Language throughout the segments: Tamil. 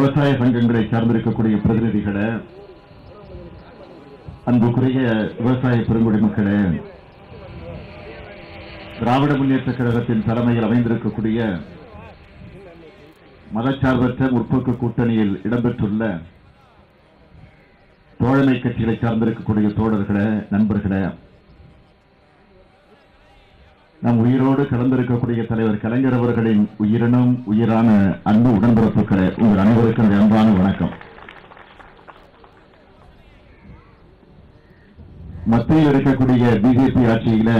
விவசாய சங்கங்களை சார்ந்திருக்கக்கூடிய பிரதிநிதிகளே அன்புக்குரிய விவசாய பெருங்குடி மக்களே திராவிட முன்னேற்ற கழகத்தின் தலைமையில் அமைந்திருக்கக்கூடிய மதச்சார்பற்ற முற்போக்கு கூட்டணியில் இடம்பெற்றுள்ள தோழமை கட்சிகளை சார்ந்திருக்கக்கூடிய தோழர்களே நண்பர்களே நம் உயிரோடு கலந்திருக்கக்கூடிய தலைவர் கலைஞர் அவர்களின் உயிரினம் உயிரான அன்பு உடன்பிறப்புகளை உங்கள் அனைவருக்கும் அன்பான வணக்கம் மத்தியில் இருக்கக்கூடிய பிஜேபி ஆட்சியில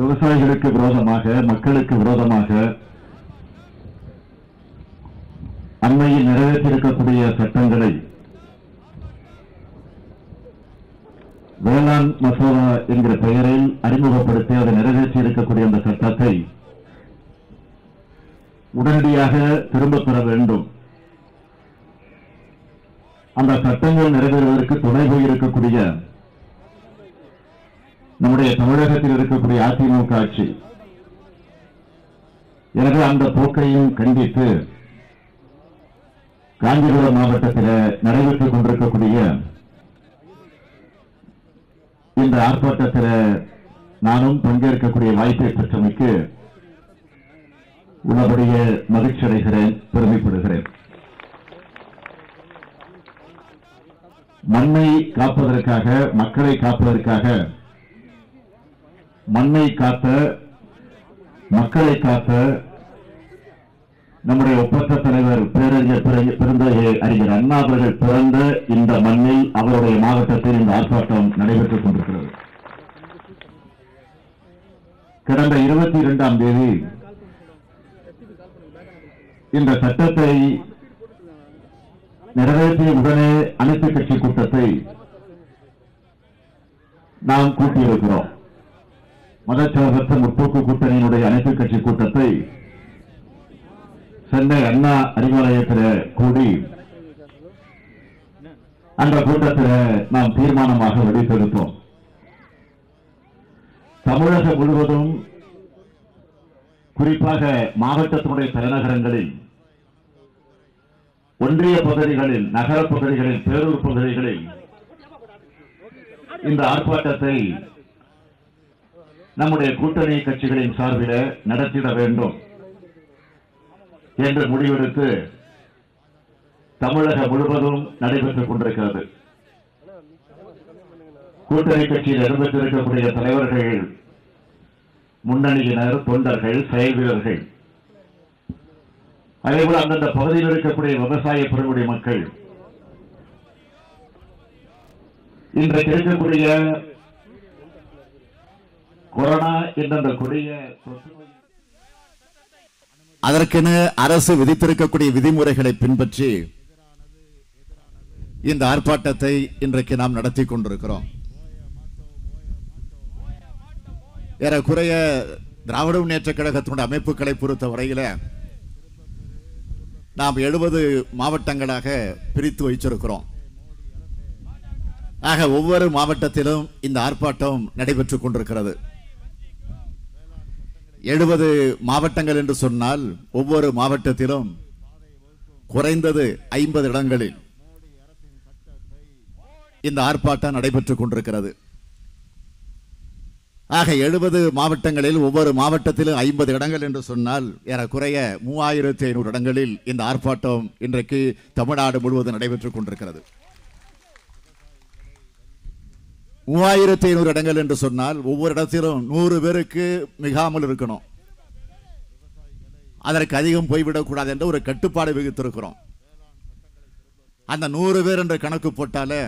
விவசாயிகளுக்கு விரோதமாக மக்களுக்கு விரோதமாக அண்மையில் நிறைவேற்றியிருக்கக்கூடிய சட்டங்களை வேளாண் மசோதா என்கிற பெயரில் அறிமுகப்படுத்தி அதை நிறைவேற்றி இருக்கக்கூடிய அந்த சட்டத்தை உடனடியாக திரும்பப் பெற வேண்டும் அந்த சட்டங்கள் நிறைவேறுவதற்கு துணை போயிருக்கக்கூடிய நம்முடைய தமிழகத்தில் இருக்கக்கூடிய அதிமுக ஆட்சி எனவே அந்த போக்கையும் கண்டித்து காஞ்சிபுரம் மாவட்டத்தில் நடைபெற்றுக் கொண்டிருக்கக்கூடிய இந்த ஆர்ப்பாட்டத்தில் நானும் பங்கேற்கக்கூடிய வாய்ப்பை பெற்றமைக்கு உள்ளபடிய மகிழ்ச்சி அடைகிறேன் பெருமைப்படுகிறேன் மண்ணை காப்பதற்காக மக்களை காப்பதற்காக மண்ணை காத்த மக்களை காத்த நம்முடைய ஒப்பந்த தலைவர் பேரறிஞர் பெருந்தகை அறிஞர் அண்ணா அவர்கள் பிறந்த இந்த மண்ணில் அவருடைய மாவட்டத்தில் இந்த ஆர்ப்பாட்டம் நடைபெற்றுக் கொண்டிருக்கிறது கடந்த இருபத்தி இரண்டாம் தேதி இந்த சட்டத்தை நிறைவேற்றிய உடனே அனைத்துக் கட்சி கூட்டத்தை நாம் கூட்டியிருக்கிறோம் மதச்சோகத்தின் முற்போக்கு கூட்டணியினுடைய அனைத்துக் கட்சி கூட்டத்தை சென்னை அண்ணா அறிவாலயத்தில் கூடி அந்த கூட்டத்தில் நாம் தீர்மானமாக வெளிப்படுத்தோம் தமிழகம் முழுவதும் குறிப்பாக மாவட்டத்தினுடைய தலைநகரங்களில் ஒன்றிய பகுதிகளில் நகர பகுதிகளில் பேரூர் பகுதிகளில் இந்த ஆர்ப்பாட்டத்தை நம்முடைய கூட்டணி கட்சிகளின் சார்பில் நடத்திட வேண்டும் என்று முடிவெடுத்து தமிழகம் முழுவதும் நடைபெற்றுக் கொண்டிருக்கிறது கூட்டணி கட்சியில் இடம்பெற்றிருக்கக்கூடிய தலைவர்கள் முன்னணியினர் தொண்டர்கள் செயல் வீரர்கள் அதேபோல் அந்தந்த பகுதியில் இருக்கக்கூடிய விவசாய பெருங்குடி மக்கள் இன்று கிடைக்கக்கூடிய கொரோனா என்ற கொடிய அதற்கென அரசு விதித்திருக்கக்கூடிய விதிமுறைகளை பின்பற்றி இந்த ஆர்ப்பாட்டத்தை இன்றைக்கு நாம் நடத்தி கொண்டிருக்கிறோம் ஏறக்குறைய திராவிட முன்னேற்ற கழகத்தினுடைய அமைப்புகளை பொறுத்த வரையில நாம் எழுபது மாவட்டங்களாக பிரித்து வைச்சிருக்கிறோம் ஆக ஒவ்வொரு மாவட்டத்திலும் இந்த ஆர்ப்பாட்டம் நடைபெற்று கொண்டிருக்கிறது எழுபது மாவட்டங்கள் என்று சொன்னால் ஒவ்வொரு மாவட்டத்திலும் குறைந்தது ஐம்பது இடங்களில் இந்த ஆர்ப்பாட்டம் நடைபெற்றுக் கொண்டிருக்கிறது ஆக எழுபது மாவட்டங்களில் ஒவ்வொரு மாவட்டத்திலும் ஐம்பது இடங்கள் என்று சொன்னால் ஏறக்குறைய மூவாயிரத்தி ஐநூறு இடங்களில் இந்த ஆர்ப்பாட்டம் இன்றைக்கு தமிழ்நாடு முழுவதும் நடைபெற்றுக் கொண்டிருக்கிறது மூவாயிரத்தி ஐநூறு இடங்கள் என்று சொன்னால் ஒவ்வொரு இடத்திலும் நூறு பேருக்கு மிகாமல் இருக்கணும் அதற்கு அதிகம் போய்விடக்கூடாது என்ற ஒரு கட்டுப்பாடு விதித்திருக்கிறோம் அந்த நூறு பேர் என்ற கணக்கு போட்டாலே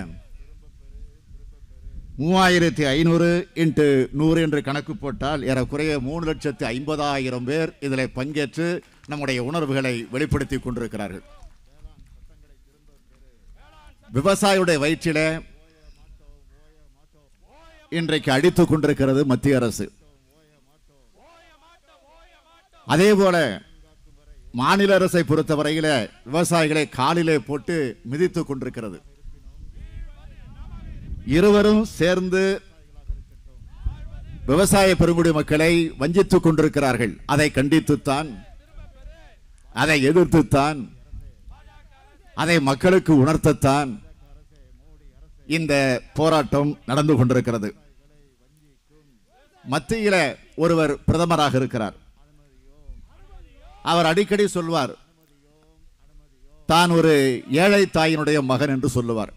மூவாயிரத்தி ஐநூறு இன்ட்டு நூறு என்று கணக்கு போட்டால் ஏறக்குறைய மூணு லட்சத்தி ஐம்பதாயிரம் பேர் இதில் பங்கேற்று நம்முடைய உணர்வுகளை வெளிப்படுத்தி கொண்டிருக்கிறார்கள் விவசாயியுடைய வயிற்றில் இன்றைக்கு அடித்துக் கொண்டிருக்கிறது மத்திய அரசு அதே போல மாநில அரசை பொறுத்த வரையில விவசாயிகளை காலிலே போட்டு மிதித்துக் கொண்டிருக்கிறது இருவரும் சேர்ந்து விவசாய பெருங்குடி மக்களை வஞ்சித்துக் கொண்டிருக்கிறார்கள் அதை கண்டித்துத்தான் அதை எதிர்த்துத்தான் அதை மக்களுக்கு உணர்த்தத்தான் இந்த போராட்டம் நடந்து கொண்டிருக்கிறது மத்தியில ஒருவர் பிரதமராக இருக்கிறார் அவர் அடிக்கடி சொல்வார் தான் ஒரு ஏழை தாயினுடைய மகன் என்று சொல்லுவார்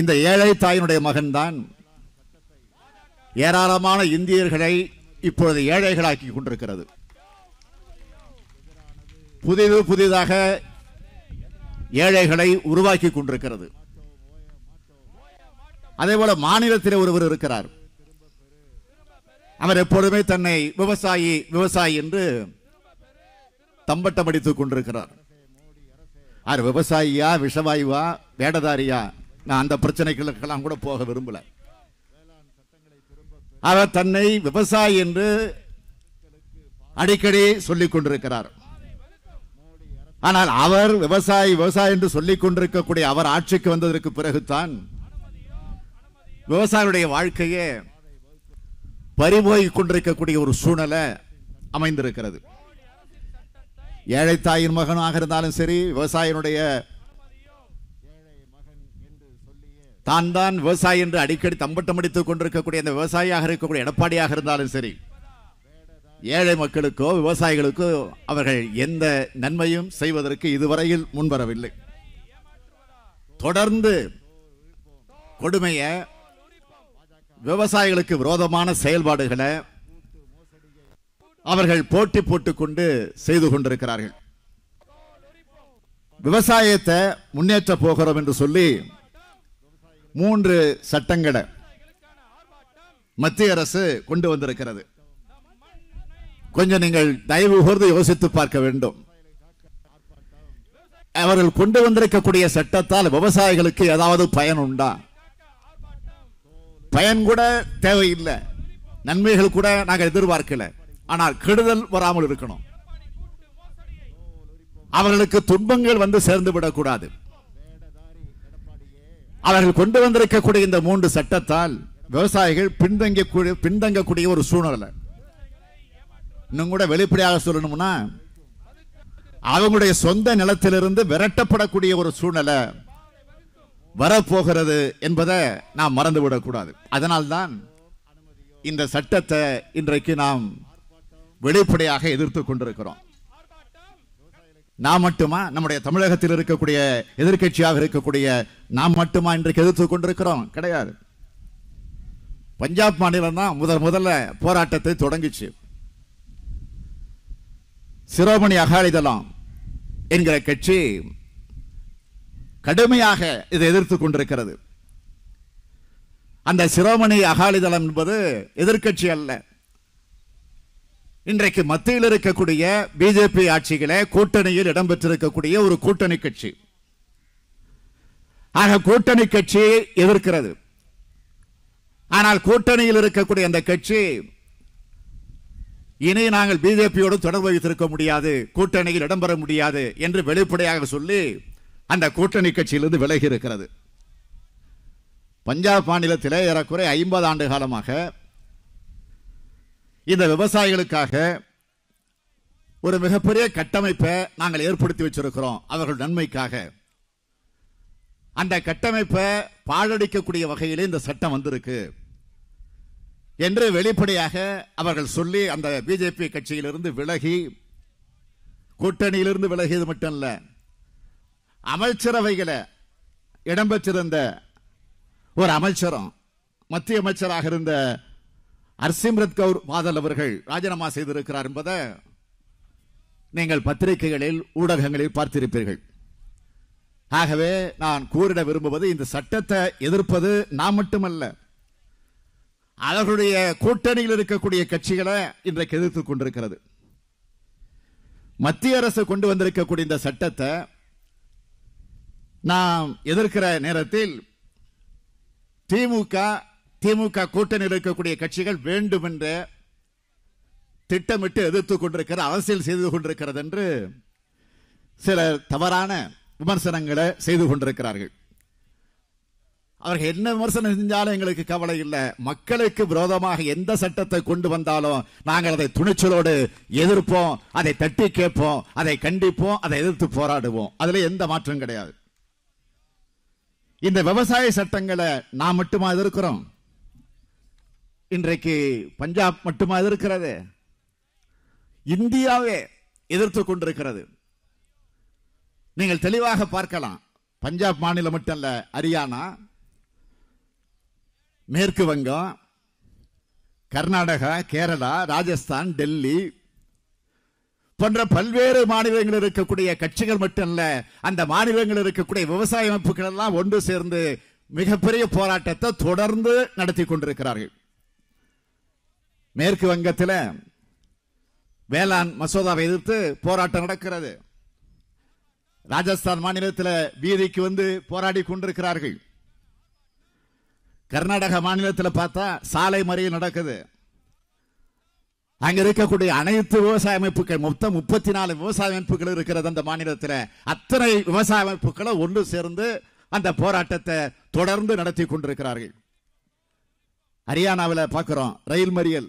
இந்த ஏழை தாயினுடைய மகன்தான் ஏராளமான இந்தியர்களை இப்பொழுது ஏழைகளாக்கி கொண்டிருக்கிறது புதிது புதிதாக ஏழைகளை உருவாக்கி கொண்டிருக்கிறது அதே போல மாநிலத்தில் ஒருவர் இருக்கிறார் அவர் எப்பொழுதுமே தன்னை விவசாயி விவசாயி என்று தம்பட்டம் அடித்துக் கொண்டிருக்கிறார் அவர் விவசாயியா விஷவாயுவா வேடதாரியா நான் அந்த பிரச்சனைகளுக்கெல்லாம் கூட போக விரும்பல அவர் தன்னை விவசாயி என்று அடிக்கடி சொல்லிக் கொண்டிருக்கிறார் ஆனால் அவர் விவசாயி விவசாயி என்று சொல்லிக் கொண்டிருக்கக்கூடிய அவர் ஆட்சிக்கு வந்ததற்கு பிறகுதான் விவசாயியுடைய வாழ்க்கையே பறிபோய் கொண்டிருக்கக்கூடிய ஒரு சூழலை அமைந்திருக்கிறது ஏழை தாயின் மகனாக இருந்தாலும் சரி விவசாயினுடைய தான் தான் விவசாயி என்று அடிக்கடி தம்பட்டம் அடித்துக் கொண்டிருக்கக்கூடிய அந்த விவசாயியாக இருக்கக்கூடிய எடப்பாடியாக இருந்தாலும் சரி ஏழை மக்களுக்கோ விவசாயிகளுக்கோ அவர்கள் எந்த நன்மையும் செய்வதற்கு இதுவரையில் முன்வரவில்லை தொடர்ந்து கொடுமையை விவசாயிகளுக்கு விரோதமான செயல்பாடுகளை அவர்கள் போட்டி போட்டுக்கொண்டு செய்து கொண்டிருக்கிறார்கள் விவசாயத்தை முன்னேற்ற போகிறோம் என்று சொல்லி மூன்று சட்டங்களை மத்திய அரசு கொண்டு வந்திருக்கிறது கொஞ்சம் நீங்கள் தயவு கூர்ந்து யோசித்து பார்க்க வேண்டும் அவர்கள் கொண்டு வந்திருக்கக்கூடிய சட்டத்தால் விவசாயிகளுக்கு ஏதாவது பயன் உண்டா பயன் கூட தேவையில்லை நன்மைகள் கூட நாங்கள் எதிர்பார்க்கல ஆனால் கெடுதல் வராமல் இருக்கணும் அவர்களுக்கு துன்பங்கள் வந்து சேர்ந்து விடக்கூடாது அவர்கள் கொண்டு வந்திருக்கக்கூடிய இந்த மூன்று சட்டத்தால் விவசாயிகள் பின்தங்கக்கூடிய பின்தங்கக்கூடிய ஒரு சூழ்நிலை இன்னும் கூட வெளிப்படையாக சொல்லணும்னா அவங்களுடைய சொந்த நிலத்திலிருந்து விரட்டப்படக்கூடிய ஒரு சூழ்நிலை வரப்போகிறது என்பதை நாம் மறந்துவிடக்கூடாது அதனால்தான் இந்த சட்டத்தை இன்றைக்கு நாம் வெளிப்படையாக எதிர்த்து கொண்டிருக்கிறோம் நாம் மட்டுமா நம்முடைய தமிழகத்தில் இருக்கக்கூடிய எதிர்கட்சியாக இருக்கக்கூடிய நாம் மட்டுமா இன்றைக்கு எதிர்த்து கொண்டிருக்கிறோம் கிடையாது பஞ்சாப் மாநிலம் தான் முதல் முதல்ல போராட்டத்தை தொடங்கிச்சு சிரோமணி அகாலிதளம் என்கிற கட்சி கடுமையாக இதை எதிர்த்து கொண்டிருக்கிறது அந்த சிரோமணி அகாலிதளம் என்பது எதிர்கட்சி அல்ல இன்றைக்கு மத்தியில் இருக்கக்கூடிய பிஜேபி ஆட்சிகளை கூட்டணியில் இடம்பெற்றிருக்கக்கூடிய ஒரு கூட்டணி கட்சி ஆக கூட்டணி கட்சியை எதிர்க்கிறது ஆனால் கூட்டணியில் இருக்கக்கூடிய அந்த கட்சி இனி நாங்கள் பிஜேபியோடு தொடர்பு வைத்திருக்க முடியாது கூட்டணியில் இடம்பெற முடியாது என்று வெளிப்படையாக சொல்லி அந்த கூட்டணி கட்சியிலிருந்து விலகி இருக்கிறது பஞ்சாப் மாநிலத்தில் ஏறக்குறை ஐம்பது ஆண்டு காலமாக இந்த விவசாயிகளுக்காக ஒரு மிகப்பெரிய கட்டமைப்பை நாங்கள் ஏற்படுத்தி வச்சிருக்கிறோம் அவர்கள் நன்மைக்காக அந்த கட்டமைப்பை பாழடிக்கக்கூடிய வகையிலே இந்த சட்டம் வந்திருக்கு என்று வெளிப்படையாக அவர்கள் சொல்லி அந்த பிஜேபி கட்சியிலிருந்து விலகி கூட்டணியிலிருந்து விலகியது மட்டும் இல்ல அமைச்சரவைகளை இடம்பெற்றிருந்த ஒரு அமைச்சரும் மத்திய அமைச்சராக இருந்த ஹர்சிம்ரத் கவுர் பாதல் அவர்கள் ராஜினாமா செய்திருக்கிறார் என்பதை நீங்கள் பத்திரிகைகளில் ஊடகங்களில் பார்த்திருப்பீர்கள் ஆகவே நான் கூறிட விரும்புவது இந்த சட்டத்தை எதிர்ப்பது நான் மட்டுமல்ல அவர்களுடைய கூட்டணியில் இருக்கக்கூடிய கட்சிகளை இன்றைக்கு எதிர்த்துக் கொண்டிருக்கிறது மத்திய அரசு கொண்டு வந்திருக்கக்கூடிய இந்த சட்டத்தை நாம் எதிர்க்கிற நேரத்தில் திமுக திமுக கூட்டணியில் இருக்கக்கூடிய கட்சிகள் வேண்டும் என்று திட்டமிட்டு எதிர்த்துக் கொண்டிருக்கிற அரசியல் செய்து கொண்டிருக்கிறது என்று சில தவறான விமர்சனங்களை செய்து கொண்டிருக்கிறார்கள் அவர்கள் என்ன விமர்சனம் செஞ்சாலும் எங்களுக்கு கவலை இல்லை மக்களுக்கு விரோதமாக எந்த சட்டத்தை கொண்டு வந்தாலும் நாங்கள் அதை துணிச்சலோடு எதிர்ப்போம் அதை தட்டி கேட்போம் அதை கண்டிப்போம் அதை எதிர்த்து போராடுவோம் அதுல எந்த மாற்றம் கிடையாது இந்த விவசாய சட்டங்களை நான் மட்டுமா எதிர்க்கிறோம் இன்றைக்கு பஞ்சாப் மட்டுமா எதிர்க்கிறது இந்தியாவே எதிர்த்து கொண்டிருக்கிறது நீங்கள் தெளிவாக பார்க்கலாம் பஞ்சாப் மாநிலம் மட்டும் இல்ல ஹரியானா மேற்கு வங்கம் கர்நாடகா கேரளா ராஜஸ்தான் டெல்லி போன்ற பல்வேறு மாநிலங்களில் இருக்கக்கூடிய கட்சிகள் மட்டும் இல்ல அந்த மாநிலங்களில் இருக்கக்கூடிய விவசாய அமைப்புகள் எல்லாம் ஒன்று சேர்ந்து மிகப்பெரிய போராட்டத்தை தொடர்ந்து நடத்தி கொண்டிருக்கிறார்கள் மேற்கு வங்கத்தில் வேளாண் மசோதாவை எதிர்த்து போராட்டம் நடக்கிறது ராஜஸ்தான் மாநிலத்தில் வீதிக்கு வந்து போராடி கொண்டிருக்கிறார்கள் கர்நாடக மாநிலத்தில் பார்த்தா சாலை மறியல் நடக்குது அங்க இருக்கக்கூடிய அனைத்து விவசாய அமைப்புகள் மொத்தம் முப்பத்தி நாலு விவசாய அமைப்புகள் இருக்கிறது அந்த மாநிலத்தில் அத்தனை விவசாய அமைப்புகளை ஒன்று சேர்ந்து அந்த போராட்டத்தை தொடர்ந்து நடத்தி கொண்டிருக்கிறார்கள் ஹரியானாவில் பார்க்குறோம் ரயில் மறியல்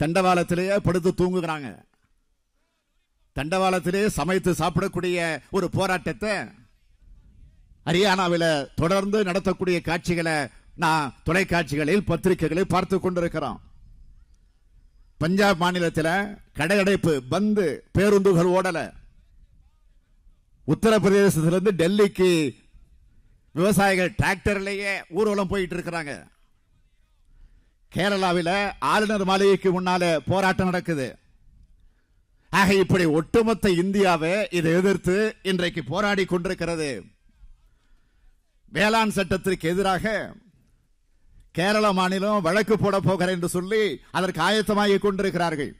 தண்டவாளத்திலேயே படுத்து தூங்குகிறாங்க தண்டவாளத்திலேயே சமைத்து சாப்பிடக்கூடிய ஒரு போராட்டத்தை ஹரியானாவில் தொடர்ந்து நடத்தக்கூடிய காட்சிகளை நான் தொலைக்காட்சிகளில் பத்திரிகைகளில் பார்த்து கொண்டிருக்கிறோம் பஞ்சாப் மாநிலத்தில் கடையடைப்பு பந்து பேருந்துகள் ஓடலை உத்தரப்பிரதேசத்திலிருந்து டெல்லிக்கு விவசாயிகள் டிராக்டர்லேயே ஊர்வலம் போயிட்டு இருக்கிறாங்க கேரளாவில் ஆளுநர் மாளிகைக்கு முன்னால போராட்டம் நடக்குது ஆக இப்படி ஒட்டுமொத்த இந்தியாவை இதை எதிர்த்து இன்றைக்கு போராடி கொண்டிருக்கிறது வேளாண் சட்டத்திற்கு எதிராக கேரள மாநிலம் வழக்கு போட போகிறேன் என்று சொல்லி அதற்கு ஆயத்தமாக கொண்டிருக்கிறார்கள்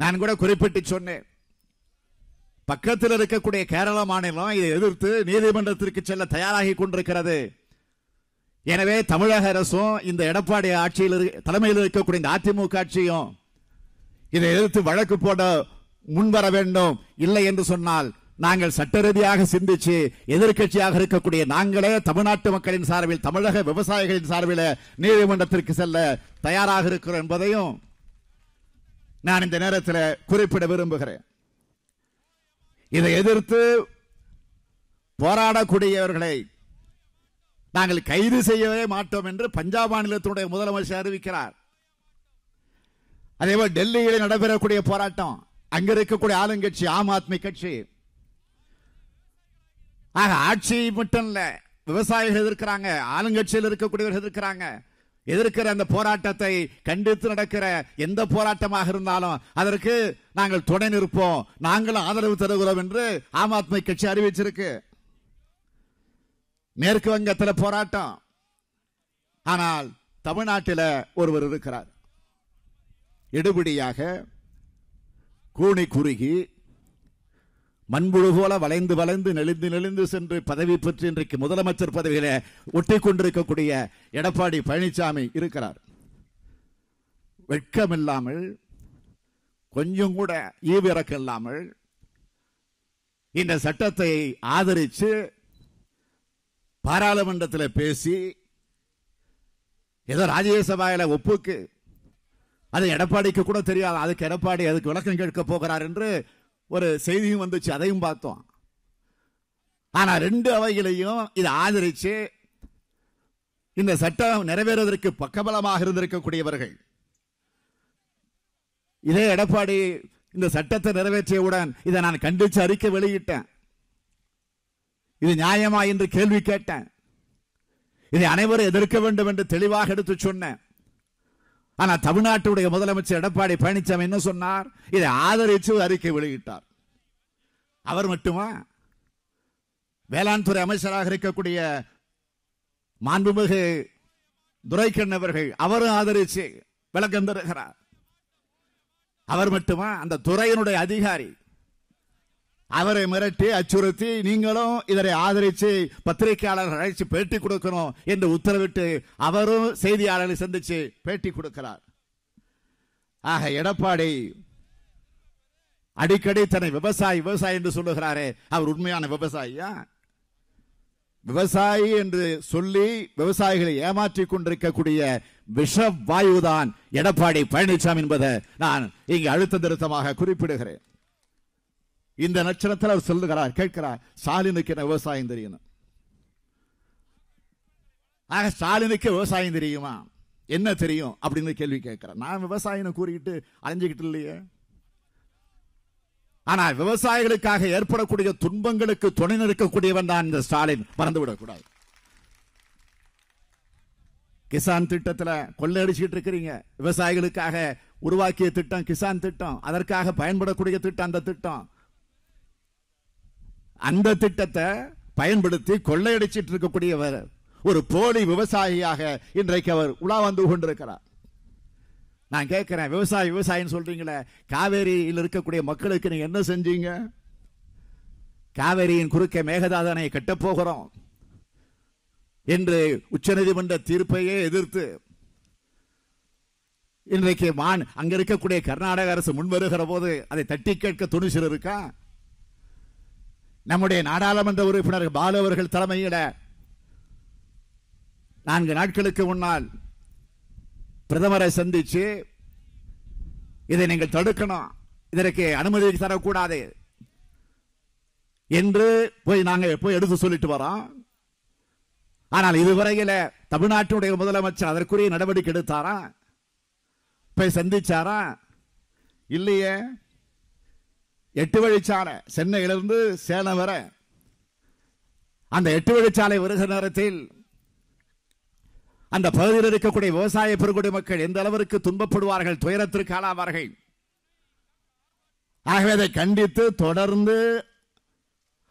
நான் கூட குறிப்பிட்டு சொன்னேன் பக்கத்தில் இருக்கக்கூடிய கேரள மாநிலம் இதை எதிர்த்து நீதிமன்றத்திற்கு செல்ல தயாராகி கொண்டிருக்கிறது எனவே தமிழக அரசும் இந்த எடப்பாடி ஆட்சியில் தலைமையில் இருக்கக்கூடிய இந்த அதிமுக ஆட்சியும் இதை எதிர்த்து வழக்கு போட முன்வர வேண்டும் இல்லை என்று சொன்னால் நாங்கள் சட்டரீதியாக சிந்திச்சு எதிர்கட்சியாக இருக்கக்கூடிய நாங்களே தமிழ்நாட்டு மக்களின் சார்பில் தமிழக விவசாயிகளின் சார்பில் நீதிமன்றத்திற்கு செல்ல தயாராக இருக்கிறோம் என்பதையும் நான் இந்த நேரத்தில் குறிப்பிட விரும்புகிறேன் இதை எதிர்த்து போராடக்கூடியவர்களை நாங்கள் கைது செய்யவே மாட்டோம் என்று பஞ்சாப் மாநிலத்தினுடைய முதலமைச்சர் அறிவிக்கிறார் அதேபோல் டெல்லியில் நடைபெறக்கூடிய போராட்டம் அங்கிருக்கக்கூடிய இருக்கக்கூடிய ஆளுங்கட்சி ஆம் ஆத்மி கட்சி ஆக ஆட்சி மட்டும் இல்லை விவசாயிகள் எதிர்க்கிறாங்க ஆளுங்கட்சியில் இருக்கக்கூடியவர்கள் எதிர்க்கிறாங்க எதிர்க்கிற அந்த போராட்டத்தை கண்டித்து நடக்கிற எந்த போராட்டமாக இருந்தாலும் அதற்கு நாங்கள் துணை நிற்போம் நாங்களும் ஆதரவு தருகிறோம் என்று ஆம் ஆத்மி கட்சி அறிவிச்சிருக்கு மேற்கு வங்கத்தில் போராட்டம் ஆனால் தமிழ்நாட்டில் ஒருவர் இருக்கிறார் எடுபடியாக கூணி குறுகி மண்புழு போல வளைந்து வளைந்து நெளிந்து நெளிந்து சென்று பதவி பெற்று இன்றைக்கு முதலமைச்சர் பதவியில ஒட்டி கொண்டிருக்கக்கூடிய எடப்பாடி பழனிசாமி இருக்கிறார் வெட்கமில்லாமல் கொஞ்சம் கூட ஈவிறக்கம் இல்லாமல் இந்த சட்டத்தை ஆதரித்து பாராளுமன்றத்தில் பேசி ஏதோ ராஜ்யசபாவில் ஒப்புக்கு அது எடப்பாடிக்கு கூட தெரியாது அதுக்கு எடப்பாடி அதுக்கு விளக்கம் கேட்க போகிறார் என்று ஒரு செய்தியும் வந்துச்சு அதையும் பார்த்தோம் ஆனால் ரெண்டு அவைகளையும் இதை ஆதரித்து இந்த சட்டம் நிறைவேறுவதற்கு பக்கபலமாக இருந்திருக்கக்கூடியவர்கள் இதே எடப்பாடி இந்த சட்டத்தை நிறைவேற்றியவுடன் இதை நான் கண்டித்து அறிக்கை வெளியிட்டேன் இது நியாயமா என்று கேள்வி கேட்டேன் இதை அனைவரும் எதிர்க்க வேண்டும் என்று தெளிவாக எடுத்து சொன்னேன் ஆனா தமிழ்நாட்டுடைய முதலமைச்சர் எடப்பாடி பழனிசாமி என்ன சொன்னார் இதை ஆதரிச்சு அறிக்கை வெளியிட்டார் அவர் மட்டுமா வேளாண் துறை அமைச்சராக இருக்கக்கூடிய மாண்புமிகு துரைக்கண் அவர்கள் அவரும் ஆதரிச்சு விளக்கம் தருகிறார் அவர் மட்டுமா அந்த துறையினுடைய அதிகாரி அவரை மிரட்டி அச்சுறுத்தி நீங்களும் இதனை ஆதரித்து பத்திரிகையாளர் அழைச்சு பேட்டி கொடுக்கணும் என்று உத்தரவிட்டு அவரும் செய்தியாளரை சந்திச்சு பேட்டி கொடுக்கிறார் ஆக எடப்பாடி அடிக்கடி தன்னை விவசாயி விவசாயி என்று சொல்லுகிறாரே அவர் உண்மையான விவசாயியா விவசாயி என்று சொல்லி விவசாயிகளை ஏமாற்றி கொண்டிருக்கக்கூடிய விஷ வாயுதான் எடப்பாடி பழனிசாமி என்பதை நான் இங்கு அழுத்த திருத்தமாக குறிப்பிடுகிறேன் இந்த நட்சத்திரத்தில் அவர் சொல்லுகிறார் கேட்கிறார் ஸ்டாலினுக்கு என்ன விவசாயம் தெரியணும் ஆக ஸ்டாலினுக்கு விவசாயம் தெரியுமா என்ன தெரியும் அப்படின்னு கேள்வி கேட்கிறேன் நான் விவசாயின்னு கூறிக்கிட்டு அலைஞ்சிக்கிட்டு இல்லையே ஆனால் விவசாயிகளுக்காக ஏற்படக்கூடிய துன்பங்களுக்கு துணை நிற்கக்கூடியவன் தான் இந்த ஸ்டாலின் மறந்துவிடக்கூடாது கிசான் திட்டத்தில் கொள்ளையடிச்சுட்டு இருக்கிறீங்க விவசாயிகளுக்காக உருவாக்கிய திட்டம் கிசான் திட்டம் அதற்காக பயன்படக்கூடிய திட்டம் அந்த திட்டம் அந்த திட்டத்தை பயன்படுத்தி கொள்ளையடிச்சிட்டு இருக்கக்கூடியவர் ஒரு போலி விவசாயியாக இன்றைக்கு அவர் உலா வந்து கொண்டிருக்கிறார் நான் கேட்கிறேன் விவசாயி விவசாயின்னு சொல்றீங்களே காவேரியில் இருக்கக்கூடிய மக்களுக்கு நீங்க என்ன செஞ்சீங்க காவேரியின் குறுக்கே மேகதாதனை கட்டப்போகிறோம் என்று உச்சநீதிமன்ற தீர்ப்பையே எதிர்த்து இன்றைக்கு மான் அங்க இருக்கக்கூடிய கர்நாடக அரசு முன்வருகிற போது அதை தட்டி கேட்க துணிச்சல் இருக்கா நம்முடைய நாடாளுமன்ற உறுப்பினர் பாலு அவர்கள் தலைமையிட நான்கு நாட்களுக்கு முன்னால் பிரதமரை சந்திச்சு இதை நீங்கள் தடுக்கணும் இதற்கு அனுமதி தரக்கூடாது என்று போய் நாங்கள் போய் எடுத்து சொல்லிட்டு வரோம் ஆனால் இதுவரையில் தமிழ்நாட்டினுடைய முதலமைச்சர் அதற்குரிய நடவடிக்கை எடுத்தாரா போய் சந்திச்சாரா இல்லையே எட்டு வழிச்சாலை சென்னையிலிருந்து சேலம் வர அந்த எட்டு வழிச்சாலை வருகிற நேரத்தில் அந்த பகுதியில் இருக்கக்கூடிய விவசாய பெருங்குடி மக்கள் எந்த அளவிற்கு துன்பப்படுவார்கள் துயரத்திற்கு ஆளாவார்கள் ஆகவே அதை கண்டித்து தொடர்ந்து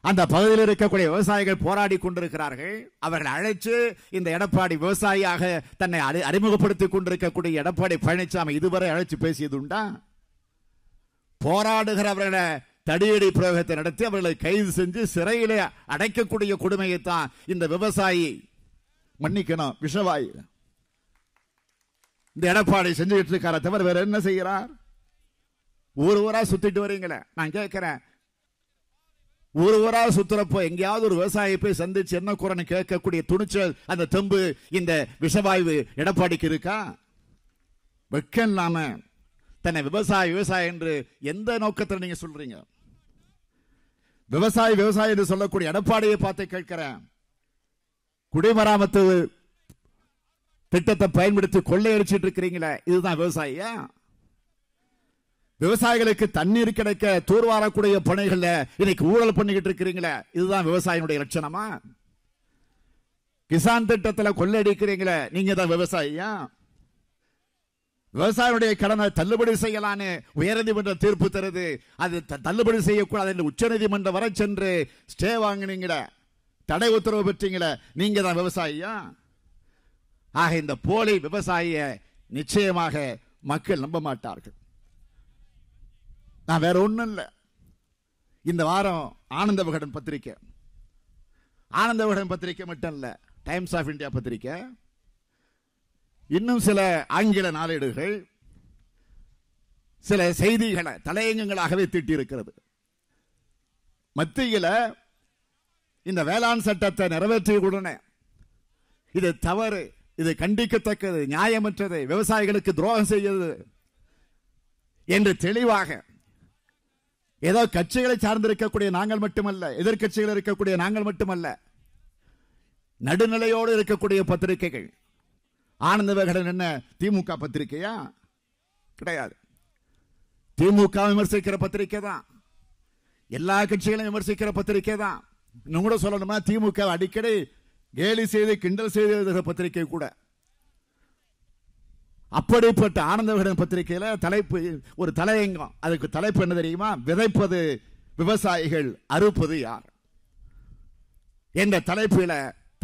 அந்த பகுதியில் இருக்கக்கூடிய விவசாயிகள் போராடி கொண்டிருக்கிறார்கள் அவர்கள் அழைச்சு இந்த எடப்பாடி விவசாயியாக தன்னை அறிமுகப்படுத்திக் கொண்டிருக்கக்கூடிய எடப்பாடி பழனிசாமி இதுவரை அழைச்சு பேசியது உண்டா போராடுகிறவர்களை தடியடி பிரயோகத்தை நடத்தி அவர்களை கைது செஞ்சு சிறையிலே அடைக்கக்கூடிய கொடுமையைத்தான் இந்த விவசாயி மன்னிக்கணும் விஷவாயி இந்த எடப்பாடி செஞ்சுக்கிட்டு இருக்கார தவிர வேற என்ன செய்கிறார் ஊர் ஊரா சுத்திட்டு வரீங்களே நான் கேட்கிறேன் ஊர் ஊரா சுத்துறப்போ எங்கேயாவது ஒரு விவசாயி போய் சந்திச்சு என்ன குரன்னு கேட்கக்கூடிய துணிச்சல் அந்த தெம்பு இந்த விஷவாயு எடப்பாடிக்கு இருக்கா வெக்கம் இல்லாம தன்னை விவசாய விவசாயி என்று எந்த நோக்கத்தில் நீங்க சொல்றீங்க விவசாயி விவசாயி என்று சொல்லக்கூடிய எடப்பாடியை பார்த்து கேட்கிறேன் குடிமராமத்து திட்டத்தை பயன்படுத்தி கொள்ளையடிச்சிட்டு இருக்கிறீங்களே இதுதான் விவசாயியா விவசாயிகளுக்கு தண்ணீர் கிடைக்க தூர்வாரக்கூடிய பணிகள்ல இன்னைக்கு ஊழல் பண்ணிக்கிட்டு இருக்கிறீங்களே இதுதான் விவசாயினுடைய லட்சணமா கிசான் திட்டத்தில் கொள்ளடிக்கிறீங்களே நீங்க தான் விவசாயியா விவசாயியுடைய கடனை தள்ளுபடி செய்யலான்னு உயர்நீதிமன்றம் தீர்ப்பு தருது அது தள்ளுபடி செய்யக்கூடாது என்று உச்சநீதிமன்றம் வர சென்று ஸ்டே வாங்கினீங்கள தடை உத்தரவு பெற்றீங்கள நீங்க தான் விவசாயியா ஆக இந்த போலி விவசாயிய நிச்சயமாக மக்கள் நம்ப மாட்டார்கள் நான் வேற ஒன்றும் இல்லை இந்த வாரம் ஆனந்த விகடன் பத்திரிக்கை ஆனந்த விகடன் பத்திரிக்கை மட்டும் இல்லை டைம்ஸ் ஆஃப் இந்தியா பத்திரிக்கை இன்னும் சில ஆங்கில நாளேடுகள் சில செய்திகளை தலையங்கங்களாகவே திட்டியிருக்கிறது மத்தியில் இந்த வேளாண் சட்டத்தை நிறைவேற்றிய உடனே இது தவறு இது கண்டிக்கத்தக்கது நியாயமற்றது விவசாயிகளுக்கு துரோகம் செய்யது என்று தெளிவாக ஏதோ கட்சிகளை சார்ந்திருக்கக்கூடிய நாங்கள் மட்டுமல்ல எதிர்கட்சிகள் இருக்கக்கூடிய நாங்கள் மட்டுமல்ல நடுநிலையோடு இருக்கக்கூடிய பத்திரிகைகள் ஆனந்த விகடன் என்ன திமுக பத்திரிகையா கிடையாது திமுக விமர்சிக்கிற பத்திரிகை தான் எல்லா கட்சிகளையும் விமர்சிக்கிற பத்திரிகை தான் இன்னும் கூட சொல்லணுமா திமுக அடிக்கடி கேலி செய்து கிண்டல் செய்து எழுதுகிற பத்திரிகை கூட அப்படிப்பட்ட ஆனந்த விகடன் பத்திரிகையில தலைப்பு ஒரு தலையங்கம் அதுக்கு தலைப்பு என்ன தெரியுமா விதைப்பது விவசாயிகள் அறுப்பது யார் என்ற தலைப்பில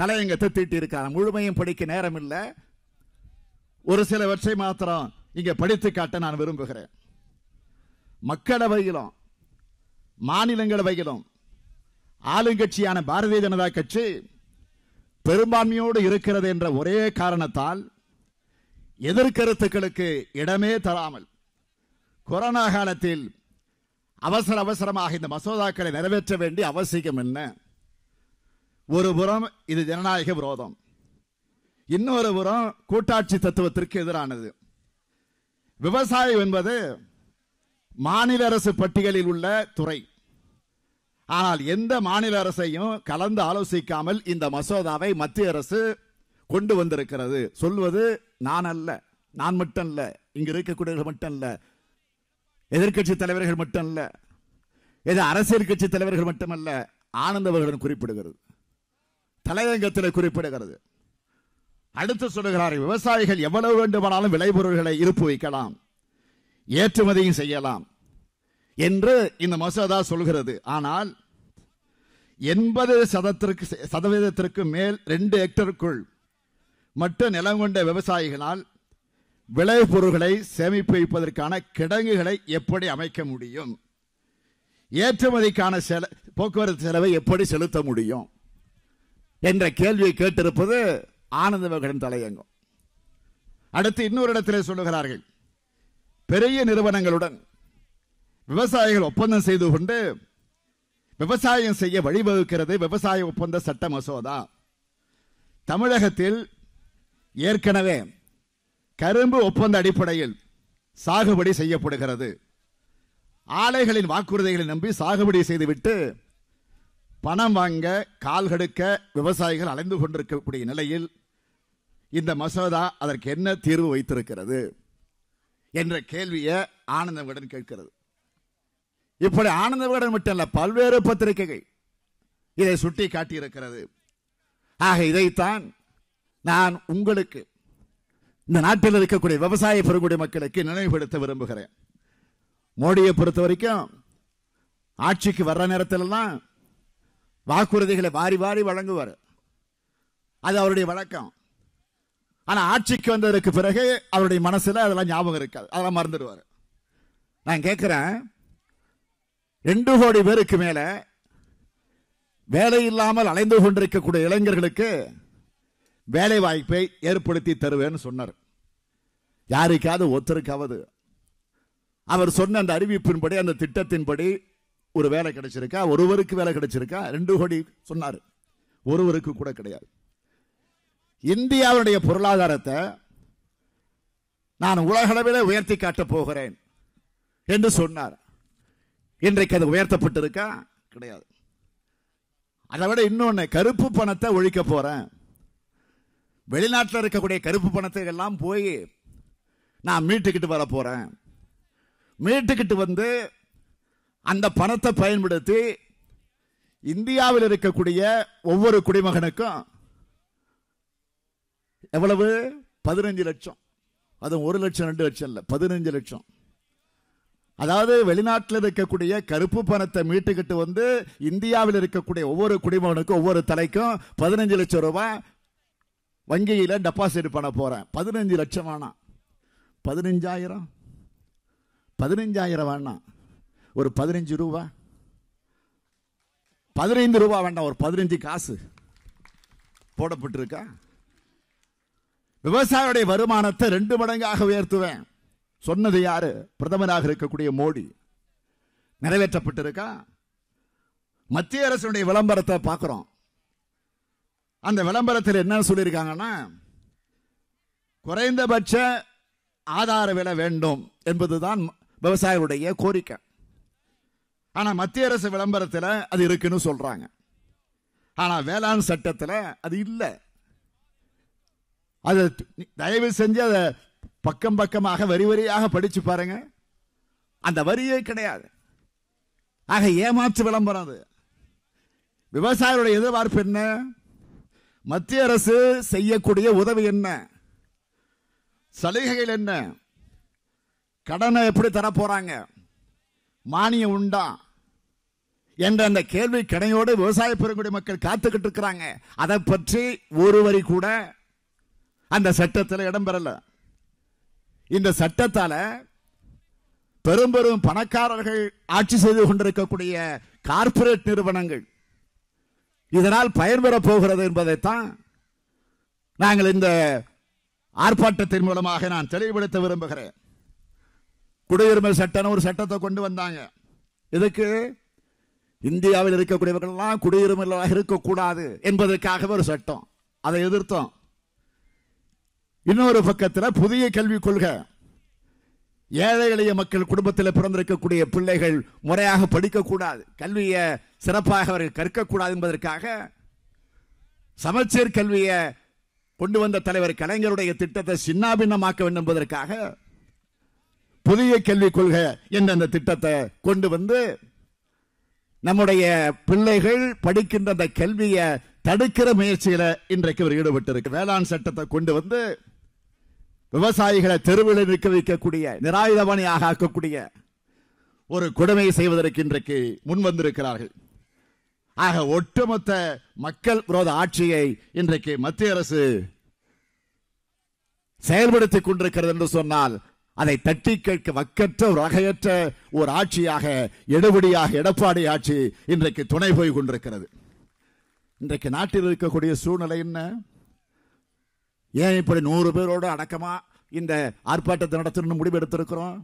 தலையங்கத்தை தீட்டி இருக்காங்க முழுமையும் படிக்க நேரம் இல்லை ஒரு சிலவற்றை மாத்திரம் இங்கே படித்து காட்ட நான் விரும்புகிறேன் மக்களவையிலும் மாநிலங்களவையிலும் ஆளுங்கட்சியான பாரதிய ஜனதா கட்சி பெரும்பான்மையோடு இருக்கிறது என்ற ஒரே காரணத்தால் எதிர்கருத்துக்களுக்கு இடமே தராமல் கொரோனா காலத்தில் அவசர அவசரமாக இந்த மசோதாக்களை நிறைவேற்ற வேண்டிய அவசியம் என்ன ஒரு புறம் இது ஜனநாயக விரோதம் இன்னொரு புறம் கூட்டாட்சி தத்துவத்திற்கு எதிரானது விவசாயம் என்பது மாநில அரசு பட்டியலில் உள்ள துறை ஆனால் எந்த மாநில அரசையும் கலந்து ஆலோசிக்காமல் இந்த மசோதாவை மத்திய அரசு கொண்டு வந்திருக்கிறது சொல்வது நான் அல்ல நான் மட்டும் இல்ல இங்க இருக்கக்கூடியவர்கள் மட்டும் இல்ல எதிர்கட்சி தலைவர்கள் மட்டும் இல்ல இது அரசியல் கட்சி தலைவர்கள் மட்டுமல்ல ஆனந்தவர்களும் குறிப்பிடுகிறது தலையங்கத்தில் குறிப்பிடுகிறது அடுத்து சொல்லுகிறார் விவசாயிகள் எவ்வளவு வேண்டுமானாலும் விளைபொருள்களை இருப்பு வைக்கலாம் ஏற்றுமதியும் செய்யலாம் என்று இந்த மசோதா சொல்கிறது ஆனால் எண்பது சதத்திற்கு சதவீதத்திற்கு மேல் ரெண்டு ஹெக்டருக்குள் மட்டும் நிலம் கொண்ட விவசாயிகளால் விளைபொருள்களை சேமிப்பு வைப்பதற்கான கிடங்குகளை எப்படி அமைக்க முடியும் ஏற்றுமதிக்கான செல போக்குவரத்து செலவை எப்படி செலுத்த முடியும் என்ற கேள்வியை கேட்டிருப்பது ஆனந்த விகடன் தலையங்கம் அடுத்து இன்னொரு இடத்திலே சொல்லுகிறார்கள் பெரிய நிறுவனங்களுடன் விவசாயிகள் ஒப்பந்தம் செய்து கொண்டு விவசாயம் செய்ய வழிவகுக்கிறது விவசாய ஒப்பந்த சட்ட மசோதா தமிழகத்தில் ஏற்கனவே கரும்பு ஒப்பந்த அடிப்படையில் சாகுபடி செய்யப்படுகிறது ஆலைகளின் வாக்குறுதிகளை நம்பி சாகுபடி செய்துவிட்டு பணம் வாங்க கால்கடுக்க விவசாயிகள் அலைந்து கொண்டிருக்கக்கூடிய நிலையில் இந்த மசோதா அதற்கு என்ன தீர்வு வைத்திருக்கிறது என்ற கேள்வியை ஆனந்த விகடன் கேட்கிறது இப்படி ஆனந்த விகடன் இல்ல பல்வேறு பத்திரிகைகள் இதை சுட்டி காட்டியிருக்கிறது ஆக இதைத்தான் நான் உங்களுக்கு இந்த நாட்டில் இருக்கக்கூடிய விவசாய பெருங்குடி மக்களுக்கு நினைவுபடுத்த விரும்புகிறேன் மோடியை பொறுத்த வரைக்கும் ஆட்சிக்கு வர்ற தான் வாக்குறுதிகளை வாரி வாரி வழங்குவார் அது அவருடைய வழக்கம் ஆனா ஆட்சிக்கு வந்ததற்கு பிறகு அவருடைய மனசுல அதெல்லாம் ஞாபகம் இருக்காது அதெல்லாம் மறந்துடுவார் நான் கேட்கிறேன் ரெண்டு கோடி பேருக்கு மேல வேலை இல்லாமல் அலைந்து கொண்டிருக்கக்கூடிய இளைஞர்களுக்கு வேலை வாய்ப்பை ஏற்படுத்தி தருவேன்னு சொன்னார் யாருக்காவது ஒத்தருக்காவது அவர் சொன்ன அந்த அறிவிப்பின்படி அந்த திட்டத்தின்படி ஒரு வேலை கிடைச்சிருக்கா ஒருவருக்கு வேலை கிடைச்சிருக்கா ரெண்டு கோடி சொன்னார் ஒருவருக்கு கூட கிடையாது இந்தியாவுடைய பொருளாதாரத்தை நான் உலகளவில் உயர்த்தி காட்டப் போகிறேன் என்று சொன்னார் இன்றைக்கு அது உயர்த்தப்பட்டிருக்கா கிடையாது அதை விட இன்னொன்று கருப்பு பணத்தை ஒழிக்க போகிறேன் வெளிநாட்டில் இருக்கக்கூடிய கருப்பு பணத்தை எல்லாம் போய் நான் மீட்டுக்கிட்டு வர போகிறேன் மீட்டுக்கிட்டு வந்து அந்த பணத்தை பயன்படுத்தி இந்தியாவில் இருக்கக்கூடிய ஒவ்வொரு குடிமகனுக்கும் எவ்வளவு பதினஞ்சு லட்சம் அதுவும் ஒரு லட்சம் ரெண்டு லட்சம் இல்லை பதினஞ்சு லட்சம் அதாவது வெளிநாட்டில் இருக்கக்கூடிய கருப்பு பணத்தை மீட்டுக்கிட்டு வந்து இந்தியாவில் இருக்கக்கூடிய ஒவ்வொரு குடிமகனுக்கும் ஒவ்வொரு தலைக்கும் பதினஞ்சு லட்சம் ரூபாய் வங்கியில் டெபாசிட் பண்ண போகிறேன் பதினஞ்சு லட்சம் வேணாம் பதினஞ்சாயிரம் பதினஞ்சாயிரம் வேணாம் ஒரு பதினஞ்சு ரூபா பதினைந்து ரூபா வேண்டாம் ஒரு பதினஞ்சு காசு போடப்பட்டிருக்கா விவசாயிய வருமானத்தை ரெண்டு மடங்காக உயர்த்துவேன் சொன்னது யாரு பிரதமராக இருக்கக்கூடிய மோடி நிறைவேற்றப்பட்டிருக்கா மத்திய அரசுடைய விளம்பரத்தை பார்க்குறோம் அந்த விளம்பரத்தில் என்ன சொல்லியிருக்காங்கன்னா குறைந்தபட்ச ஆதார விலை வேண்டும் என்பதுதான் விவசாயிகளுடைய கோரிக்கை ஆனால் மத்திய அரசு விளம்பரத்தில் அது இருக்குன்னு சொல்கிறாங்க ஆனால் வேளாண் சட்டத்தில் அது இல்லை அதை தயவு செஞ்சு அதை பக்கம் பக்கமாக வரி வரியாக படிச்சு பாருங்க அந்த வரியே கிடையாது ஆக ஏமாற்று விளம்பரம் அது விவசாயிகளுடைய எதிர்பார்ப்பு என்ன மத்திய அரசு செய்யக்கூடிய உதவி என்ன சலுகைகள் என்ன கடனை எப்படி தரப்போறாங்க மானியம் உண்டா என்ற அந்த கேள்வி கடையோடு விவசாய பெருங்குடி மக்கள் காத்துக்கிட்டு இருக்கிறாங்க அதை பற்றி ஒரு வரி கூட அந்த சட்டத்தில் இடம்பெறல இந்த சட்டத்தால பெரும் பெரும் பணக்காரர்கள் ஆட்சி செய்து கொண்டிருக்கக்கூடிய கார்பரேட் நிறுவனங்கள் இதனால் பயன்பெற போகிறது என்பதைத்தான் நாங்கள் இந்த ஆர்ப்பாட்டத்தின் மூலமாக நான் தெளிவுபடுத்த விரும்புகிறேன் குடியுரிமை சட்டம் ஒரு சட்டத்தை கொண்டு வந்தாங்க இதுக்கு இந்தியாவில் இருக்கக்கூடியவர்கள்லாம் குடியுரிமையாக இருக்கக்கூடாது என்பதற்காகவே ஒரு சட்டம் அதை எதிர்த்தோம் இன்னொரு பக்கத்தில் புதிய கல்விக் கொள்கை ஏழை எளிய மக்கள் குடும்பத்தில் பிறந்திருக்கக்கூடிய பிள்ளைகள் முறையாக படிக்கக்கூடாது கல்வியை சிறப்பாக அவர்கள் கற்கக்கூடாது என்பதற்காக சமச்சீர் கல்வியை கொண்டு வந்த தலைவர் கலைஞருடைய திட்டத்தை சின்னாபின்னமாக்க வேண்டும் என்பதற்காக புதிய கல்விக் கொள்கை என்ற அந்த திட்டத்தை கொண்டு வந்து நம்முடைய பிள்ளைகள் படிக்கின்ற அந்த கல்வியை தடுக்கிற முயற்சியில் இன்றைக்கு அவர் ஈடுபட்டிருக்கு வேளாண் சட்டத்தை கொண்டு வந்து விவசாயிகளை தெருவில் நிற்க வைக்கக்கூடிய நிராயுதபாணியாக ஆக்கக்கூடிய ஒரு கொடுமையை செய்வதற்கு இன்றைக்கு முன் வந்திருக்கிறார்கள் ஆக ஒட்டுமொத்த மக்கள் விரோத ஆட்சியை இன்றைக்கு மத்திய அரசு செயல்படுத்திக் கொண்டிருக்கிறது என்று சொன்னால் அதை தட்டி கேட்க வக்கற்ற ஒரு அகையற்ற ஒரு ஆட்சியாக எடுபடியாக எடப்பாடி ஆட்சி இன்றைக்கு துணை போய் கொண்டிருக்கிறது இன்றைக்கு நாட்டில் இருக்கக்கூடிய சூழ்நிலை என்ன ஏன் இப்படி நூறு பேரோடு அடக்கமாக இந்த ஆர்ப்பாட்டத்தை நடத்தணும்னு முடிவு எடுத்திருக்கிறோம்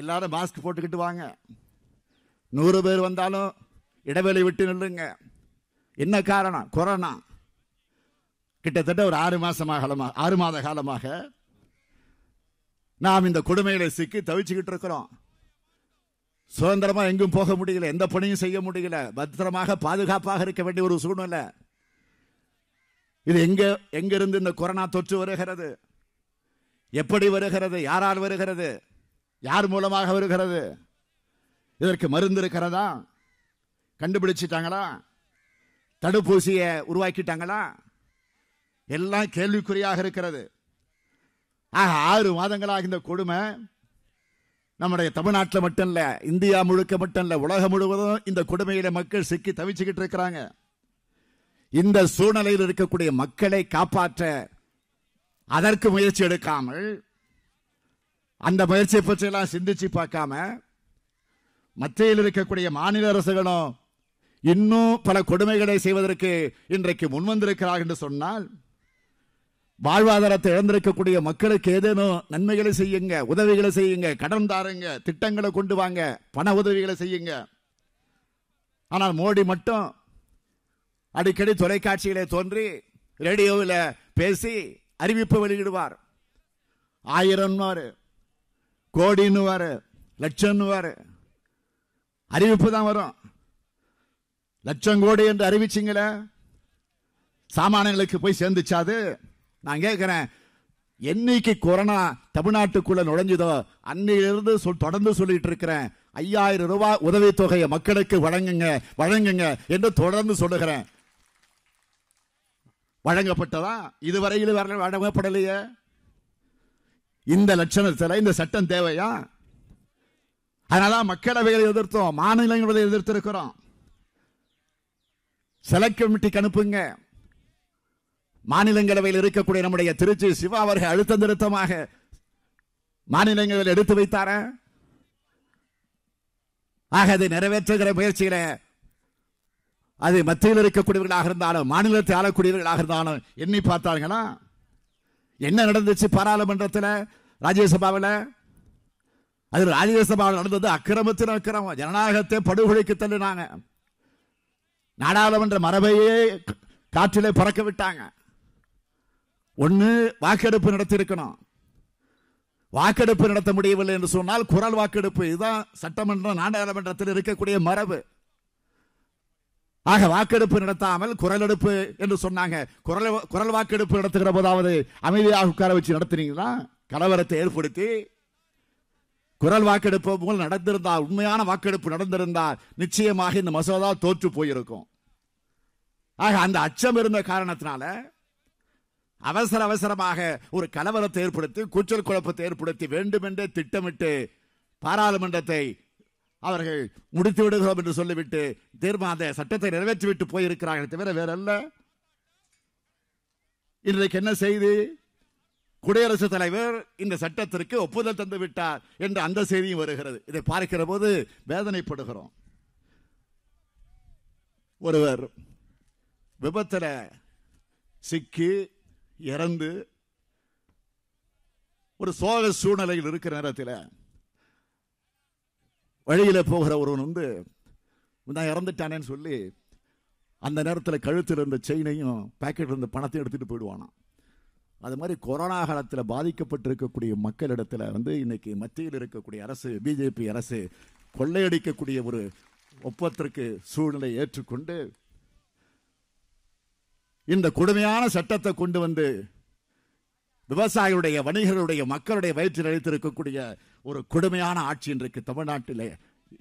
எல்லாரும் மாஸ்க் போட்டுக்கிட்டு வாங்க நூறு பேர் வந்தாலும் இடைவேளை விட்டு நில்லுங்க என்ன காரணம் கொரோனா கிட்டத்தட்ட ஒரு ஆறு மாசமாக ஆறு மாத காலமாக நாம் இந்த கொடுமையில சிக்கி தவிச்சுக்கிட்டு இருக்கிறோம் சுதந்திரமா எங்கும் போக முடியல எந்த பணியும் செய்ய முடியல பத்திரமாக பாதுகாப்பாக இருக்க வேண்டிய ஒரு சூழ்நிலை இது எங்க எங்கிருந்து இந்த கொரோனா தொற்று வருகிறது எப்படி வருகிறது யாரால் வருகிறது யார் மூலமாக வருகிறது இதற்கு மருந்து இருக்கிறதா கண்டுபிடிச்சிட்டாங்களா தடுப்பூசியை உருவாக்கிட்டாங்களா எல்லாம் கேள்விக்குறியாக இருக்கிறது ஆக ஆறு மாதங்களாக இந்த கொடுமை நம்முடைய தமிழ்நாட்டில் மட்டும் இல்லை இந்தியா முழுக்க மட்டும் இல்லை உலகம் முழுவதும் இந்த கொடுமையில மக்கள் சிக்கி தவிச்சுக்கிட்டு இருக்கிறாங்க இந்த சூழ்நிலையில் இருக்கக்கூடிய மக்களை காப்பாற்ற அதற்கு முயற்சி எடுக்காமல் அந்த முயற்சியை பற்றியெல்லாம் சிந்திச்சு பார்க்காம மத்தியில் இருக்கக்கூடிய மாநில அரசுகளும் இன்னும் பல கொடுமைகளை செய்வதற்கு இன்றைக்கு முன்வந்திருக்கிறார்கள் என்று சொன்னால் வாழ்வாதாரத்தை இழந்திருக்கக்கூடிய மக்களுக்கு ஏதேனும் நன்மைகளை செய்யுங்க உதவிகளை செய்யுங்க கடன் தாருங்க திட்டங்களை கொண்டு வாங்க பண உதவிகளை செய்யுங்க ஆனால் மோடி மட்டும் அடிக்கடி தொலைக்காட்சியிலே தோன்றி ரேடியோவில் பேசி அறிவிப்பு வெளியிடுவார் ஆயிரம் கோடின்னுவார் லட்சம் அறிவிப்பு தான் வரும் லட்சம் கோடி என்று அறிவிச்சிங்கள சாமானியங்களுக்கு போய் சேர்ந்துச்சாது நான் கேட்குறேன் என்னைக்கு கொரோனா தமிழ்நாட்டுக்குள்ள நுழைஞ்சதோ அன்னையிலிருந்து சொல் தொடர்ந்து சொல்லிட்டு இருக்கிறேன் ஐயாயிரம் ரூபாய் உதவித்தொகையை மக்களுக்கு வழங்குங்க வழங்குங்க என்று தொடர்ந்து சொல்லுகிறேன் வழங்கப்பட்டதா இதுவரையில் வழங்கப்படலையே இந்த லட்சணத்தில் இந்த சட்டம் தேவையா அதனால மக்களவைகளை எதிர்த்தோம் மாநிலங்களை எதிர்த்திருக்கிறோம் செலக்ட் கமிட்டிக்கு அனுப்புங்க மாநிலங்களவையில் இருக்கக்கூடிய நம்முடைய திருச்சி சிவா அவர்கள் அழுத்த திருத்தமாக மாநிலங்களில் எடுத்து வைத்தார ஆக அதை நிறைவேற்றுகிற முயற்சிகளை அது மத்தியில் இருக்கக்கூடியவர்களாக இருந்தாலும் மாநிலத்தை ஆளக்கூடியவர்களாக இருந்தாலும் எண்ணி பார்த்தாங்கன்னா என்ன நடந்துச்சு பாராளுமன்றத்தில் ராஜ்யசபாவில் அது ராஜ்யசபாவில் நடந்தது அக்கிரமத்தில் அக்கிரமம் ஜனநாயகத்தை படுகொலைக்கு தள்ளினாங்க நாடாளுமன்ற மரபையே காற்றிலே பறக்க விட்டாங்க ஒன்று வாக்கெடுப்பு இருக்கணும் வாக்கெடுப்பு நடத்த முடியவில்லை என்று சொன்னால் குரல் வாக்கெடுப்பு இதுதான் சட்டமன்றம் நாடாளுமன்றத்தில் இருக்கக்கூடிய மரபு ஆக வாக்கெடுப்பு நடத்தாமல் குரல் எடுப்பு என்று சொன்னாங்க குரல் குரல் வாக்கெடுப்பு நடத்துகிற போதாவது அமைதியாக உட்கார வச்சு நடத்தினீங்களா கலவரத்தை ஏற்படுத்தி குரல் வாக்கெடுப்பு போல் நடந்திருந்தால் உண்மையான வாக்கெடுப்பு நடந்திருந்தால் நிச்சயமாக இந்த மசோதா தோற்று போயிருக்கும் ஆக அந்த அச்சம் இருந்த காரணத்தினால அவசர அவசரமாக ஒரு கலவரத்தை ஏற்படுத்தி கூச்சல் குழப்பத்தை ஏற்படுத்தி வேண்டுமென்றே திட்டமிட்டு பாராளுமன்றத்தை அவர்கள் முடித்து விடுகிறோம் என்று சொல்லிவிட்டு தீர்மான அந்த சட்டத்தை நிறைவேற்றிவிட்டு போயிருக்கிறார்கள் தவிர வேறல்ல இன்றைக்கு என்ன செய்தி குடியரசுத் தலைவர் இந்த சட்டத்திற்கு ஒப்புதல் தந்து விட்டார் என்று அந்த செய்தியும் வருகிறது இதை பார்க்கிற போது வேதனைப்படுகிறோம் ஒருவர் விபத்தில் சிக்கி இறந்து ஒரு சோக சூழ்நிலையில் இருக்கிற நேரத்தில் வழியில் போகிற ஒருவன் வந்து நான் இறந்துட்டானேன்னு சொல்லி அந்த நேரத்தில் கழுத்தில் இருந்த செயினையும் பேக்கெட்டில் இருந்த பணத்தையும் எடுத்துகிட்டு போயிடுவானான் அது மாதிரி கொரோனா காலத்தில் பாதிக்கப்பட்டிருக்கக்கூடிய மக்களிடத்தில் வந்து இன்னைக்கு மத்தியில் இருக்கக்கூடிய அரசு பிஜேபி அரசு கொள்ளையடிக்கக்கூடிய ஒரு ஒப்பத்திற்கு சூழ்நிலை ஏற்றுக்கொண்டு இந்த கொடுமையான சட்டத்தை கொண்டு வந்து விவசாயிகளுடைய வணிகர்களுடைய மக்களுடைய வயிற்றில் அழைத்திருக்கக்கூடிய ஒரு கொடுமையான ஆட்சி இன்றைக்கு தமிழ்நாட்டிலே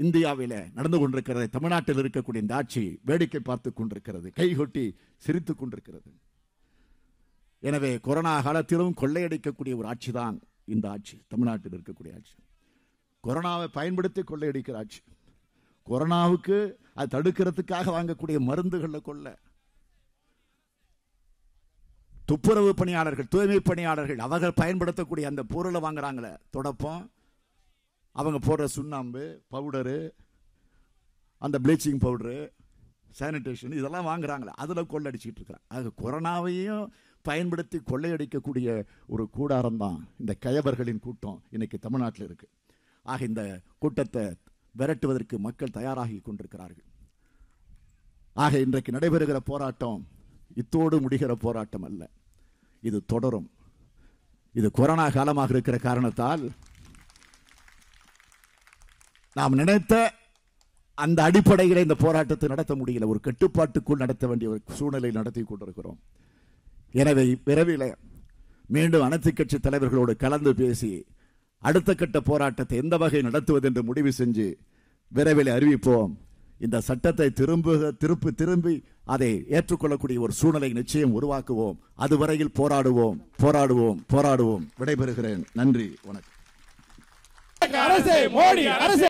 இந்தியாவில நடந்து கொண்டிருக்கிறது தமிழ்நாட்டில் இருக்கக்கூடிய இந்த ஆட்சி வேடிக்கை பார்த்து கொண்டிருக்கிறது கைகொட்டி சிரித்து கொண்டிருக்கிறது எனவே கொரோனா காலத்திலும் கொள்ளையடிக்கக்கூடிய ஒரு ஆட்சி தான் இந்த ஆட்சி தமிழ்நாட்டில் இருக்கக்கூடிய ஆட்சி கொரோனாவை பயன்படுத்தி கொள்ளையடிக்கிற ஆட்சி கொரோனாவுக்கு அது தடுக்கிறதுக்காக வாங்கக்கூடிய மருந்துகளை கொள்ள துப்புரவு பணியாளர்கள் தூய்மை பணியாளர்கள் அவர்கள் பயன்படுத்தக்கூடிய அந்த பொருளை வாங்குறாங்களே தொடப்பம் அவங்க போடுற சுண்ணாம்பு பவுடரு அந்த ப்ளீச்சிங் பவுடரு சானிடேஷன் இதெல்லாம் வாங்குறாங்களே அதில் கொள்ளடிச்சிக்கிட்டு இருக்கிறாங்க அது கொரோனாவையும் பயன்படுத்தி கொள்ளையடிக்கக்கூடிய ஒரு கூடாரம் தான் இந்த கயவர்களின் கூட்டம் இன்னைக்கு தமிழ்நாட்டில் இருக்குது ஆக இந்த கூட்டத்தை விரட்டுவதற்கு மக்கள் தயாராகி கொண்டிருக்கிறார்கள் ஆக இன்றைக்கு நடைபெறுகிற போராட்டம் இத்தோடு முடிகிற போராட்டம் அல்ல இது தொடரும் இது கொரோனா காலமாக இருக்கிற காரணத்தால் நாம் நினைத்த அந்த அடிப்படையில் இந்த போராட்டத்தை நடத்த முடியல ஒரு கட்டுப்பாட்டுக்குள் நடத்த வேண்டிய ஒரு சூழ்நிலை நடத்தி கொண்டிருக்கிறோம் எனவே விரைவில் மீண்டும் அனைத்து கட்சி தலைவர்களோடு கலந்து பேசி அடுத்த கட்ட போராட்டத்தை எந்த வகையில் நடத்துவது என்று முடிவு செஞ்சு விரைவில் அறிவிப்போம் இந்த சட்டத்தை திரும்ப திருப்பி திரும்பி அதை ஏற்றுக்கொள்ளக்கூடிய ஒரு சூழ்நிலை நிச்சயம் உருவாக்குவோம் அதுவரையில் போராடுவோம் போராடுவோம் போராடுவோம் விடைபெறுகிறேன் நன்றி வணக்கம் அரசே மோடி அரசே